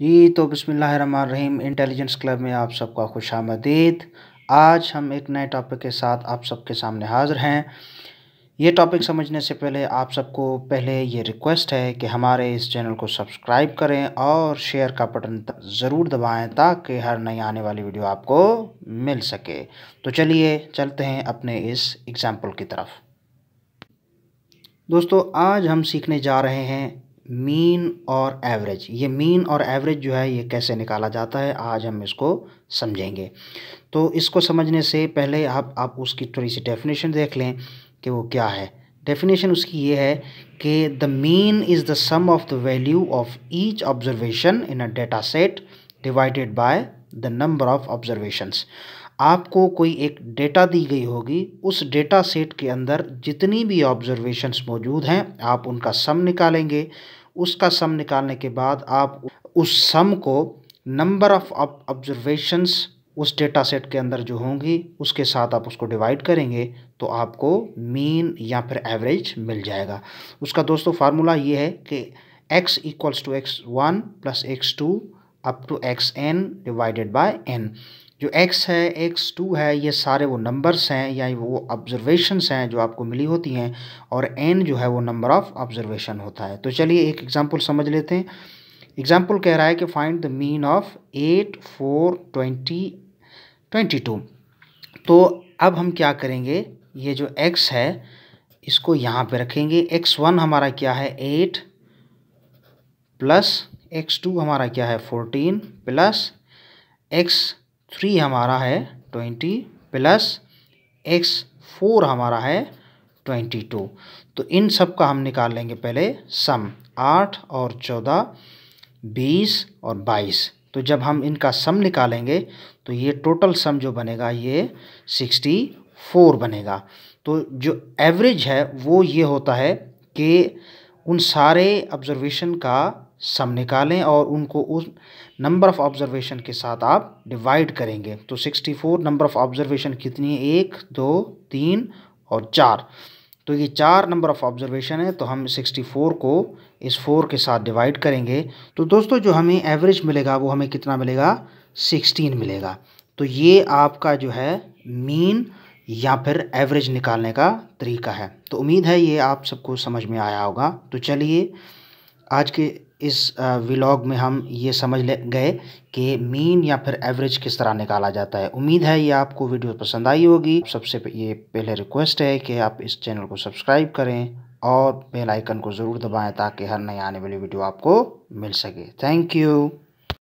जी तो बसमीम intelligence club में आप सबका खुश आमदीद आज हम एक नए टॉपिक के साथ आप सबके सामने हाज़िर हैं ये टॉपिक समझने से पहले आप सबको पहले ये रिक्वेस्ट है कि हमारे इस चैनल को सब्सक्राइब करें और शेयर का बटन ज़रूर दबाएं ताकि हर नई आने वाली वीडियो आपको मिल सके तो चलिए चलते हैं अपने इस एग्ज़ाम्पल की तरफ दोस्तों आज हम सीखने जा रहे हैं मीन और एवरेज ये मीन और एवरेज जो है ये कैसे निकाला जाता है आज हम इसको समझेंगे तो इसको समझने से पहले आप आप उसकी थोड़ी सी डेफिनेशन देख लें कि वो क्या है डेफिनेशन उसकी ये है कि the mean is the sum of the value of each observation in a data set divided by the number of observations आपको कोई एक डेटा दी गई होगी उस डेटा सेट के अंदर जितनी भी ऑब्जर्वेशंस मौजूद हैं आप उनका सम निकालेंगे उसका सम निकालने के बाद आप उस सम को नंबर ऑफ ऑब्जर्वेशंस उस डेटा सेट के अंदर जो होंगी उसके साथ आप उसको डिवाइड करेंगे तो आपको मीन या फिर एवरेज मिल जाएगा उसका दोस्तों फार्मूला ये है कि x equals to x one plus x two up to x n divided by n जो एक्स है एक्स टू है ये सारे वो नंबर्स हैं या वो ऑब्जर्वेशंस हैं जो आपको मिली होती हैं और एन जो है वो नंबर ऑफ ऑब्जर्वेशन होता है तो चलिए एक एग्जांपल समझ लेते हैं एग्जांपल कह रहा है कि find the mean of eight four twenty twenty two तो अब हम क्या करेंगे ये जो एक्स है इसको यहाँ पे रखेंगे एक्स वन हमारा क्या है एट प्लस एक्स टू हमारा क्या है फोर्टीन प्लस एक्स थ्री हमारा है ट्वेंटी प्लस एक्स फोर हमारा है ट्वेंटी टू तो इन सब का हम निकाल लेंगे पहले सम आठ और चौदह बीस और बाईस तो जब हम इनका सम निकालेंगे तो ये टोटल सम जो बनेगा ये सिक्सटी फोर बनेगा तो जो एवरेज है वो ये होता है कि उन सारे ऑब्जर्वेशन का सम निकालें और उनको उस नंबर ऑफ़ ऑब्ज़र्वेशन के साथ आप डिवाइड करेंगे तो sixty four number of observation कितनी है एक दो तीन और चार तो ये चार नंबर ऑफ़ ऑब्ज़र्वेशन है तो हम 64 को इस फोर के साथ डिवाइड करेंगे तो दोस्तों जो हमें एवरेज मिलेगा वो हमें कितना मिलेगा 16 मिलेगा तो ये आपका जो है मीन या फिर एवरेज निकालने का तरीका है तो उम्मीद है ये आप सबको समझ में आया होगा तो चलिए आज के इस व्लॉग में हम ये समझ ले गए कि मीन या फिर एवरेज किस तरह निकाला जाता है उम्मीद है ये आपको वीडियो पसंद आई होगी सबसे ये पहले रिक्वेस्ट है कि आप इस चैनल को सब्सक्राइब करें और बेल आइकन को ज़रूर दबाएं ताकि हर नई आने वाली वीडियो आपको मिल सके थैंक यू